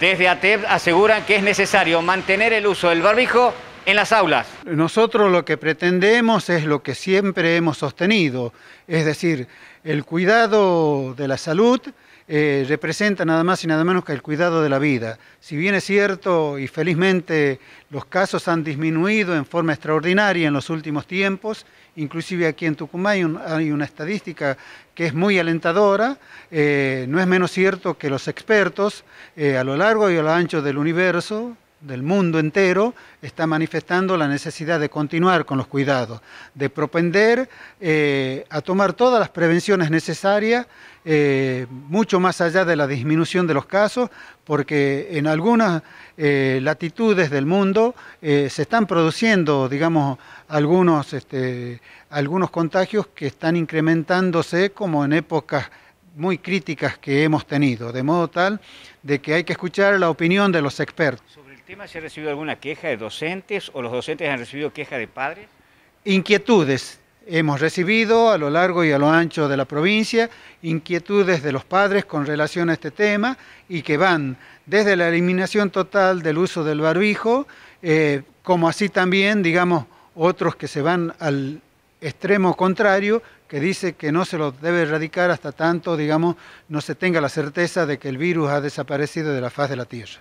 Desde ATEP aseguran que es necesario mantener el uso del barbijo en las aulas? Nosotros lo que pretendemos es lo que siempre hemos sostenido, es decir, el cuidado de la salud eh, representa nada más y nada menos que el cuidado de la vida. Si bien es cierto y felizmente los casos han disminuido en forma extraordinaria en los últimos tiempos, inclusive aquí en Tucumán hay, una estadística que es muy alentadora, eh, no es menos cierto que los expertos eh, a lo largo y a lo ancho del universo, del mundo entero está manifestando la necesidad de continuar con los cuidados, de propender eh, a tomar todas las prevenciones necesarias, eh, mucho más allá de la disminución de los casos, porque en algunas eh, latitudes del mundo se están produciendo, digamos, algunos, este, algunos contagios que están incrementándose como en épocas muy críticas que hemos tenido, de modo tal de que hay que escuchar la opinión de los expertos tema se ha recibido alguna queja de docentes o los docentes han recibido queja de padres? Inquietudes. Hemos recibido a lo largo y a lo ancho de la provincia inquietudes de los padres con relación a este tema y que van desde la eliminación total del uso del barbijo, eh, como así también, digamos, otros que se van al extremo contrario, que dice que no se lo debe erradicar hasta tanto, digamos, no se tenga la certeza de que el virus ha desaparecido de la faz de la Tierra.